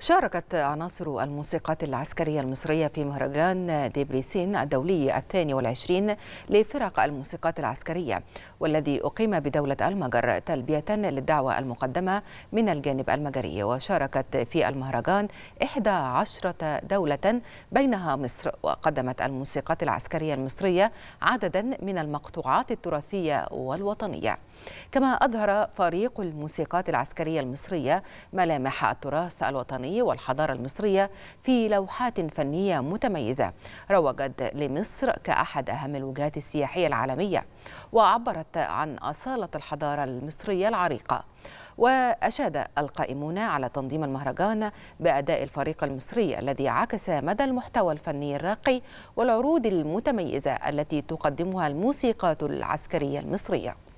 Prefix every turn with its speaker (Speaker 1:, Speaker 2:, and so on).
Speaker 1: شاركت عناصر الموسيقات العسكرية المصرية في مهرجان ديبريسين الدولي الثاني والعشرين لفرق الموسيقات العسكرية والذي أقيم بدولة المجر تلبية للدعوة المقدمة من الجانب المجري وشاركت في المهرجان 11 دولة بينها مصر وقدمت الموسيقات العسكرية المصرية عددا من المقطوعات التراثية والوطنية كما أظهر فريق الموسيقات العسكرية المصرية ملامح التراث الوطني الوطني والحضارة المصرية في لوحات فنية متميزة روجت لمصر كأحد أهم الوجهات السياحية العالمية وعبرت عن أصالة الحضارة المصرية العريقة وأشاد القائمون على تنظيم المهرجان بأداء الفريق المصري الذي عكس مدى المحتوى الفني الراقي والعروض المتميزة التي تقدمها الموسيقات العسكرية المصرية